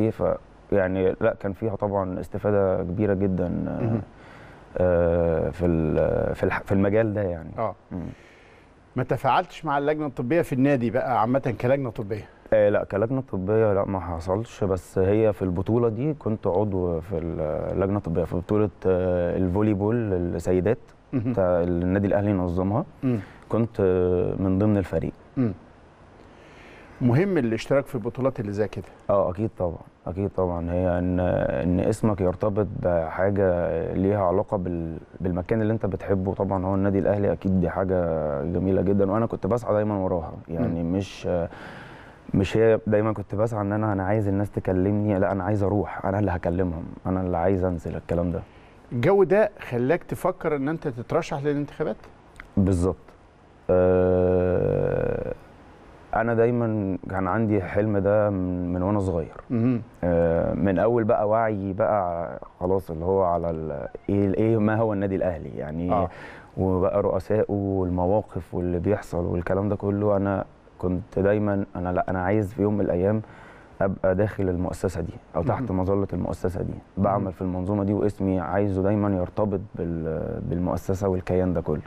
ايه ف يعني لا كان فيها طبعا استفاده كبيره جدا آه، في في في المجال ده يعني اه ما تفاعلتش مع اللجنه الطبيه في النادي بقى عامه كلجنه طبيه آه لا كلجنه طبيه لا ما حصلش بس هي في البطوله دي كنت عضو في اللجنه الطبيه في بطوله آه، الفولي بول للسيدات النادي الاهلي نظمها كنت آه، من ضمن الفريق مهم الاشتراك في البطولات اللي زي كده اه اكيد طبعا اكيد طبعا هي ان ان اسمك يرتبط بحاجه ليها علاقه بال بالمكان اللي انت بتحبه طبعا هو النادي الاهلي اكيد دي حاجه جميله جدا وانا كنت بسعى دايما وراها يعني م. مش مش هي دايما كنت بسعى ان انا انا عايز الناس تكلمني لا انا عايز اروح انا اللي هكلمهم انا اللي عايز انزل الكلام ده الجو ده خلاك تفكر ان انت تترشح للانتخابات بالظبط أه انا دايما كان عندي الحلم ده من, من وانا صغير آه من اول بقى وعي بقى خلاص اللي هو على ايه ايه ما هو النادي الاهلي يعني آه. وبقى رؤسائه والمواقف واللي بيحصل والكلام ده كله انا كنت دايما انا لا انا عايز في يوم من الايام ابقى داخل المؤسسه دي او تحت مظله المؤسسه دي بعمل في المنظومه دي واسمي عايزه دايما يرتبط بالمؤسسه والكيان ده كله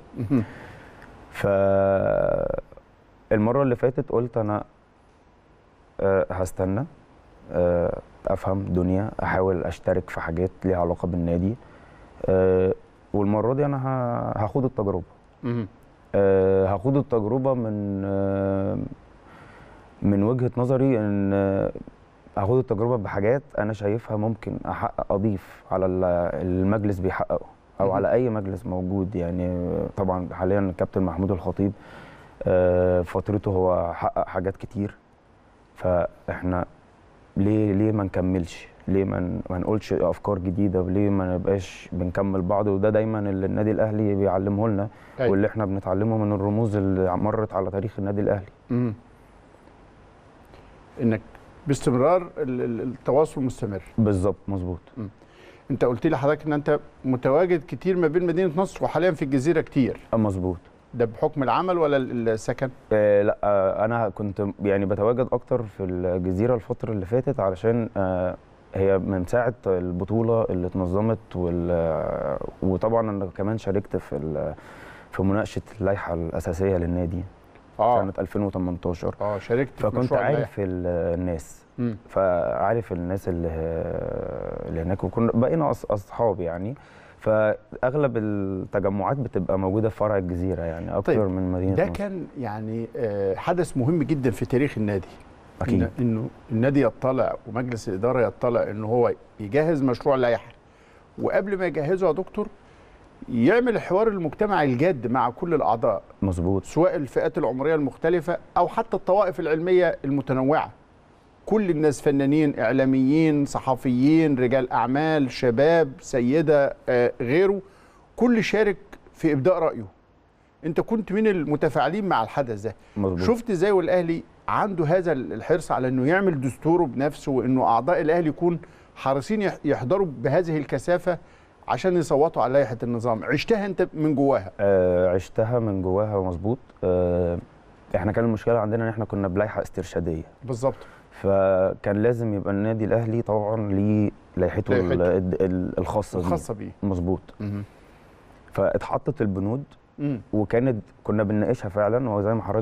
ف المره اللي فاتت قلت انا أه هستنى أه افهم دنيا احاول اشترك في حاجات ليها علاقه بالنادي أه والمره دي انا هاخد التجربه آه، هاخد التجربه من آه، من وجهه نظري ان آه، هاخد التجربه بحاجات انا شايفها ممكن احقق اضيف على المجلس بيحققه او على اي مجلس موجود يعني طبعا حاليا الكابتن محمود الخطيب آه، فترته هو حقق حاجات كتير فاحنا ليه ليه ما نكملش ليه ما نقولش افكار جديده وليه ما نبقاش بنكمل بعض وده دايما اللي النادي الاهلي بيعلمه لنا أي. أيوة. واللي احنا بنتعلمه من الرموز اللي مرت على تاريخ النادي الاهلي امم انك باستمرار التواصل مستمر بالظبط مظبوط انت قلت لي حضرتك ان انت متواجد كتير ما بين مدينه نصر وحاليا في الجزيره كتير آه، مظبوط ده بحكم العمل ولا السكن؟ آه لا آه انا كنت يعني بتواجد اكتر في الجزيره الفتره اللي فاتت علشان آه هي من ساعه البطوله اللي اتنظمت آه، وطبعا انا كمان شاركت في في مناقشه اللائحه الاساسيه للنادي آه. سنه 2018 اه شاركت فكنت في فكنت عارف الناس مم. فعارف الناس اللي آه، اللي هناك وكنا بقينا اصحاب يعني فاغلب التجمعات بتبقى موجوده في فرع الجزيره يعني اكثر طيب من مدينه ده مصر. كان يعني آه، حدث مهم جدا في تاريخ النادي اكيد انه النادي يطلع ومجلس الاداره يطلع ان هو يجهز مشروع لائحه وقبل ما يجهزه يا دكتور يعمل حوار المجتمع الجاد مع كل الاعضاء مظبوط سواء الفئات العمريه المختلفه او حتى الطوائف العلميه المتنوعه كل الناس فنانين اعلاميين صحفيين رجال اعمال شباب سيده آه، غيره كل شارك في ابداء رايه انت كنت من المتفاعلين مع الحدث ده مظبوط. شفت ازاي والاهلي عنده هذا الحرص على انه يعمل دستوره بنفسه وانه اعضاء الاهلي يكون حريصين يحضروا بهذه الكثافه عشان يصوتوا على لائحه النظام عشتها انت من جواها آه عشتها من جواها مظبوط آه احنا كان المشكله عندنا ان احنا كنا بلائحه استرشاديه بالظبط فكان لازم يبقى النادي الاهلي طبعا ليه لائحته الخاصه بيه الخاصه بيه مظبوط فاتحطت البنود وكانت كنا بنناقشها فعلا وزي ما حضرتك